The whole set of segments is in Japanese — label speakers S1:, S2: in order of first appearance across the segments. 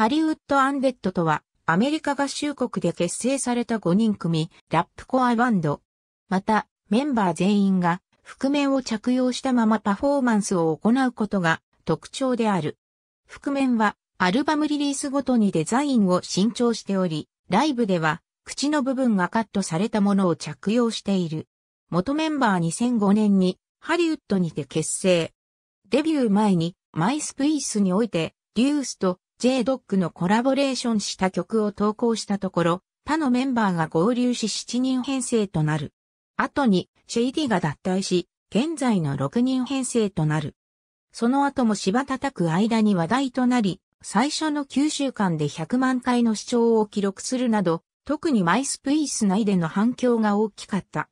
S1: ハリウッド・アンデッドとは、アメリカ合衆国で結成された5人組、ラップコアバンド。また、メンバー全員が、覆面を着用したままパフォーマンスを行うことが特徴である。覆面は、アルバムリリースごとにデザインを新調しており、ライブでは、口の部分がカットされたものを着用している。元メンバー2005年に、ハリウッドにて結成。デビュー前に、マイスピースにおいて、デュースと JDOC のコラボレーションした曲を投稿したところ、他のメンバーが合流し7人編成となる。後に、シェイディが脱退し、現在の6人編成となる。その後も芝叩く間に話題となり、最初の9週間で100万回の視聴を記録するなど、特にマイスプイス内での反響が大きかった。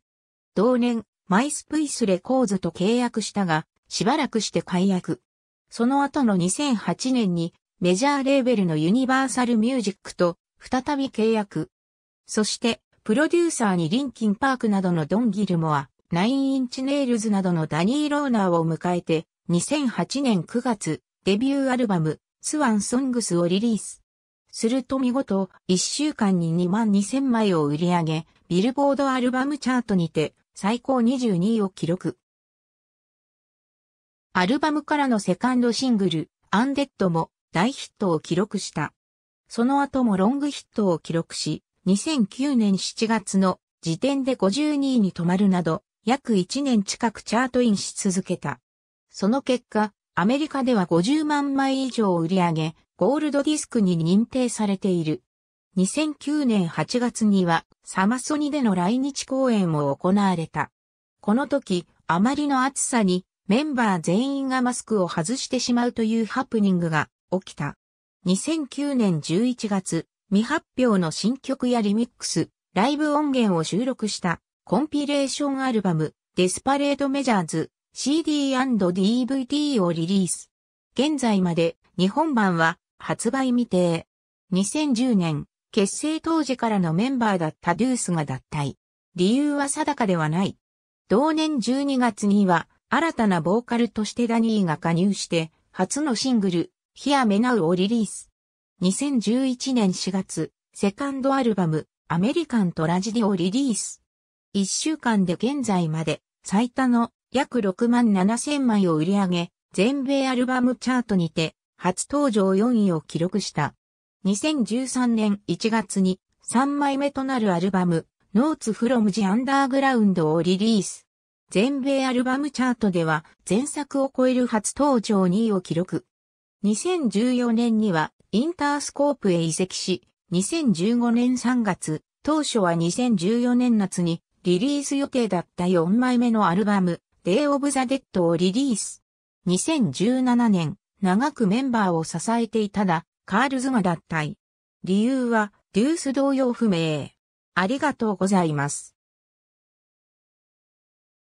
S1: 同年、マイスプイスレコーズと契約したが、しばらくして解約。その後の2008年にメジャーレーベルのユニバーサルミュージックと再び契約。そして、プロデューサーにリンキンパークなどのドン・ギルモア、ナイン・インチ・ネイルズなどのダニー・ローナーを迎えて、2008年9月、デビューアルバム、スワン・ソングスをリリース。すると見事、1週間に2万2000枚を売り上げ、ビルボードアルバムチャートにて、最高22位を記録。アルバムからのセカンドシングル、アンデッドも大ヒットを記録した。その後もロングヒットを記録し、2009年7月の時点で52位に止まるなど、約1年近くチャートインし続けた。その結果、アメリカでは50万枚以上を売り上げ、ゴールドディスクに認定されている。2009年8月にはサマソニでの来日公演も行われた。この時、あまりの暑さにメンバー全員がマスクを外してしまうというハプニングが起きた。2009年11月、未発表の新曲やリミックス、ライブ音源を収録したコンピレーションアルバム、デスパレードメジャーズ CD&DVD をリリース。現在まで日本版は発売未定。2010年、結成当時からのメンバーだったデュースが脱退。理由は定かではない。同年12月には新たなボーカルとしてダニーが加入して初のシングルヒアメナウをリリース。2011年4月、セカンドアルバム、アメリカントラジディをリリース。1週間で現在まで、最多の約6万7千枚を売り上げ、全米アルバムチャートにて、初登場4位を記録した。2013年1月に3枚目となるアルバム、ノーツフロムジアンダーグラウンドをリリース。全米アルバムチャートでは前作を超える初登場2位を記録。2014年にはインタースコープへ移籍し、2015年3月、当初は2014年夏にリリース予定だった4枚目のアルバム、Day of the Dead をリリース。2017年、長くメンバーを支えていたが、カールズが脱退。理由は、デュース同様不明。ありがとうございます。